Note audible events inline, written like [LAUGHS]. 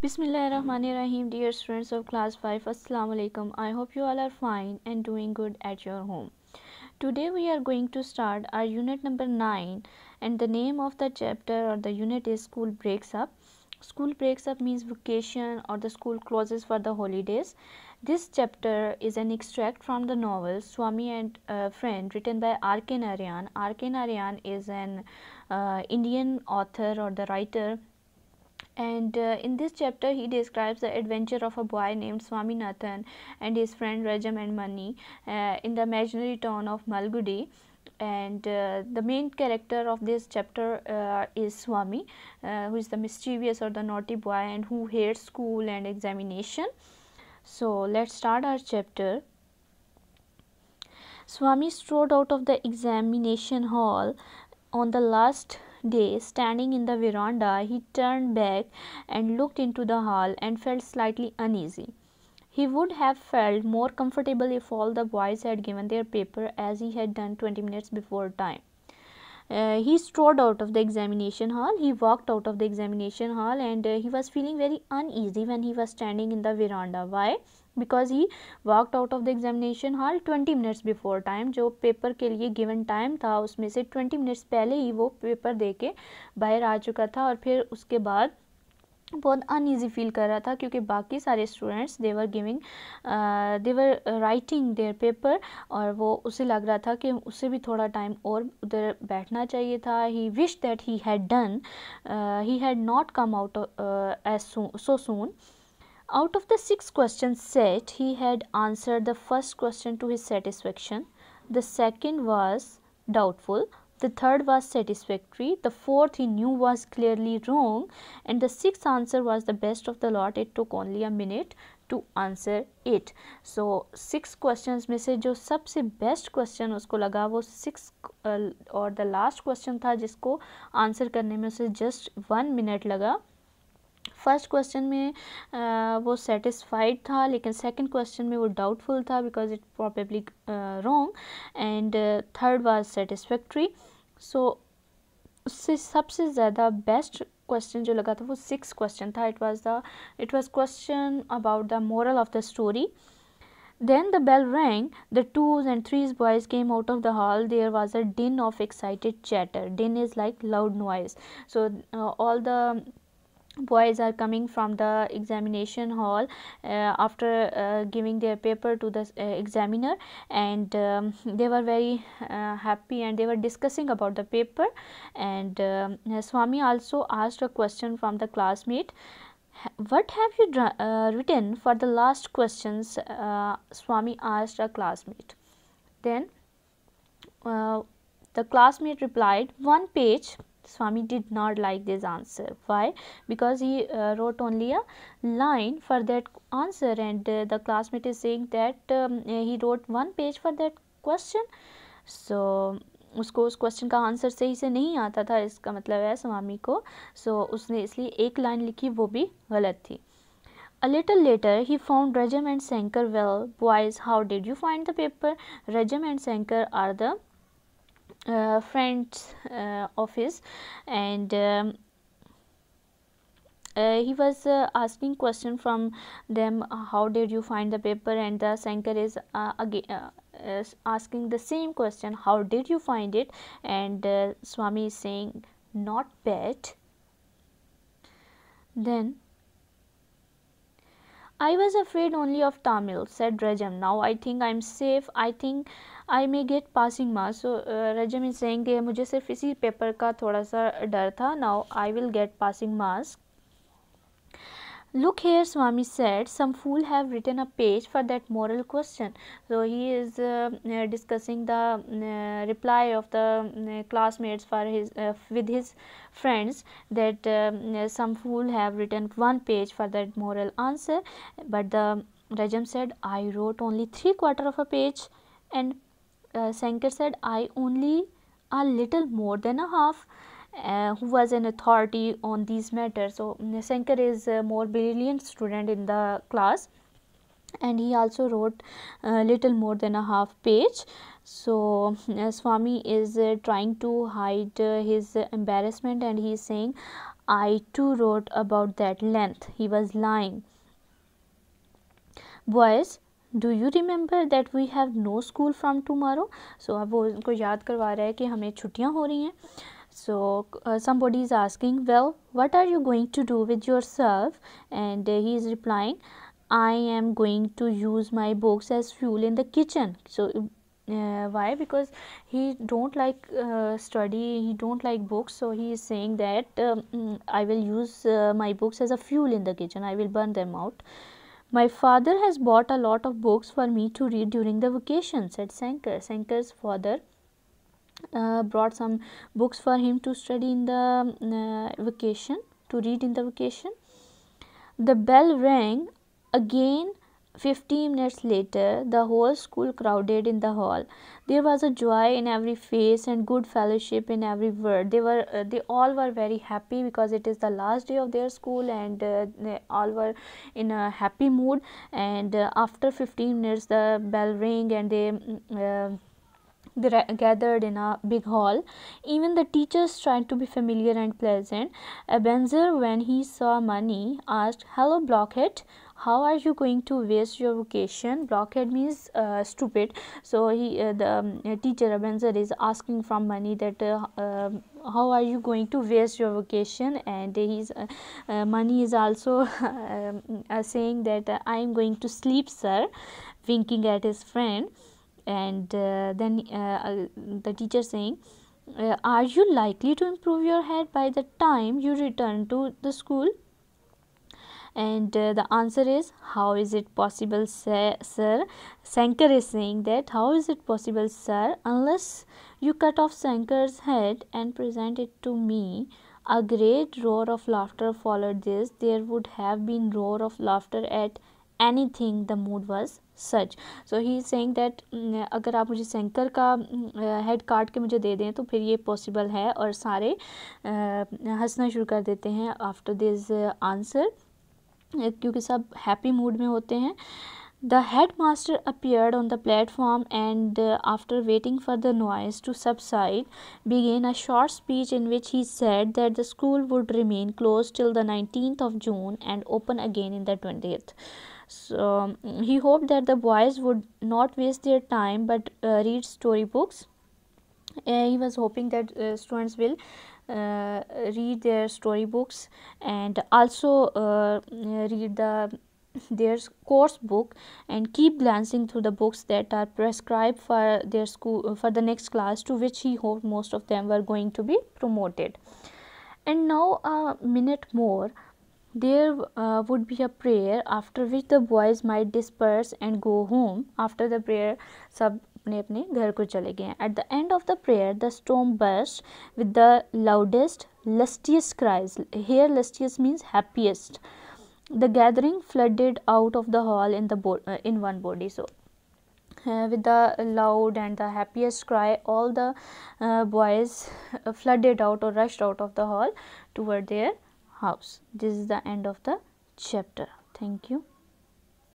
Bismillahirrahmanirrahim dear students of class 5 assalamu alaikum i hope you all are fine and doing good at your home today we are going to start our unit number 9 and the name of the chapter or the unit is school breaks up school breaks up means vacation or the school closes for the holidays this chapter is an extract from the novel swami and uh, friend written by rk narayan rk narayan is an uh, indian author or the writer and uh, in this chapter he describes the adventure of a boy named Swami Nathan and his friend rajam and mani uh, in the imaginary town of malgudi and uh, the main character of this chapter uh, is Swami uh, who is the mischievous or the naughty boy and who hates school and examination. So, let us start our chapter. Swami strode out of the examination hall on the last day, standing in the veranda, he turned back and looked into the hall and felt slightly uneasy. He would have felt more comfortable if all the boys had given their paper as he had done 20 minutes before time. Uh, he strode out of the examination hall. He walked out of the examination hall and uh, he was feeling very uneasy when he was standing in the veranda. Why? Because he walked out of the examination hall twenty minutes before time जो paper के लिए given time था उसमें से twenty minutes पहले ही वो paper दे के बाहर आ चुका था और फिर उसके बाद बहुत अनईजी फील कर रहा था क्योंकि बाकी सारे students they were giving they were writing their paper और वो उसे लग रहा था कि उसे भी थोड़ा टाइम और उधर बैठना चाहिए था he wish that he had done he had not come out as so soon out of the six question set he had answer the first question to his satisfaction the second was doubtful The third was satisfactory. The fourth he knew was clearly wrong. And the sixth answer was the best of the lot. It took only a minute to answer it. So, six questions में से जो सबसे best question उसको लगा वो six uh, और the last question था जिसको answer करने में just one minute लगा. फर्स्ट क्वेश्चन में आ, वो सेटिस्फाइड था लेकिन सेकंड क्वेश्चन में वो डाउटफुल था because it probably wrong and third was satisfactory so उससे सबसे ज़्यादा बेस्ट क्वेश्चन जो लगा था वो सिक्स क्वेश्चन था it was the it was question about the moral of the story Then the bell rang. The twos and threes boys came out of the hall. There was a din of excited chatter. Din is like loud noise. So uh, all the boys are coming from the examination hall uh, after uh, giving their paper to the uh, examiner and um, they were very uh, happy and they were discussing about the paper and um, swami also asked a question from the classmate what have you uh, written for the last questions uh, swami asked a classmate then the classmate replied one page Swami did not like this answer. Why? Because he uh, wrote only a line for that answer and uh, the classmate is saying that um, he wrote one page for that question. So, उसको उस question का answer सही से नहीं आता था इसका मतलब है स्वामी को सो so, उसने इसलिए एक लाइन लिखी वो भी गलत थी अ लिटल लेटर ही found Rajam and Sankar well. Boys, how did you find the paper? Rajam and Sankar are the uh, friend's uh, office and um, uh, he was uh, asking question from them uh, how did you find the paper and the Sankar is uh, again uh, is asking the same question how did you find it and uh, Swami is saying not bad then I was afraid only of Tamil said Rajam now I think I am safe I think I may get passing marks so Rajam is saying मुझे सिर्फ इसी paper का थोड़ा सा डर था now I will get passing marks look here Swami said some fool have written a page for that moral question so he is discussing the reply of the classmates for his with his friends that some fool have written one page for that moral answer but the रजम set I wrote only three quarter of a page and uh, Sankar said, I only a little more than a half uh, who was an authority on these matters. So, mm, Sankar is a more brilliant student in the class and he also wrote a little more than a half page. So, mm, uh, Swami is uh, trying to hide uh, his embarrassment and he is saying, I too wrote about that length. He was lying. Boys, do you remember that we have no school from tomorrow so अब वो उनको याद करवा रहा है कि हमें छुट्टियाँ हो रही हैं so uh, somebody is asking well what are you going to do with yourself and uh, he is replying i am going to use my books as fuel in the kitchen so uh, why because he don't like uh, study he don't like books so he is saying that um, i will use uh, my books as a fuel in the kitchen i will burn them out uh, My father has bought a lot of books for me to read during the vacation, said Sankar. Sankar's father uh, brought some books for him to study in the mm, uh, vacation, to read in the vacation. The bell rang again Fifteen minutes later, the whole school crowded in the hall. There was a joy in every face and good fellowship in every word. They were, uh, they all were very happy because it is the last day of their school, and uh, they all were in a happy mood. And uh, after fifteen minutes, the bell rang, and they mm, uh, they gathered in a big hall. Even the teachers tried to be familiar and pleasant. Ebenezer, when he saw Money, asked, "Hello, Blockhead, how are you going to waste your vocation blockhead means uh, stupid so he uh, the um, teacher Abenzer is asking from money that uh, um, how are you going to waste your vocation and he's uh, uh, money is also [LAUGHS] um, uh, saying that i am going to sleep sir winking at his friend and then the teacher saying uh, are you likely to improve your head by the time you return to the school and uh, the answer is how is it possible sir, Sankar is saying that how is it possible sir unless you cut off Sankar's head and present it to me a great roar of laughter followed this there would have been roar of laughter at anything the mood was such so he saying that अगर आप मुझे सेंकर का head uh, काट के मुझे दे दें तो फिर ये पॉसिबल है और सारे uh, हंसना शुरू कर देते हैं आफ्टर दिस आंसर क्योंकि सब हैप्पी मूड में होते The headmaster appeared on the platform and, uh, after waiting for the noise to subside, began a short speech in which he said that the school would remain closed till the 19th of June and open again in the 20th. So, he hoped that the boys would not waste their time but uh, read story books. Uh, he was hoping that students will uh, read their storybooks and also uh, read the their course book and keep glancing through the books that are prescribed for their school for the next class to which he hoped most of them were going to be promoted and now a minute more there uh, would be a prayer after which the boys might disperse and go home after the prayer sub अपने अपने घर को चले गए at the end of the prayer the storm burst with the loudest lustiest cries here lustiest means happiest the gathering flooded out of the hall in the in one body so with the loud and the happiest cry all the boys flooded out और rushed out of the hall toward their house this is the end of the chapter thank you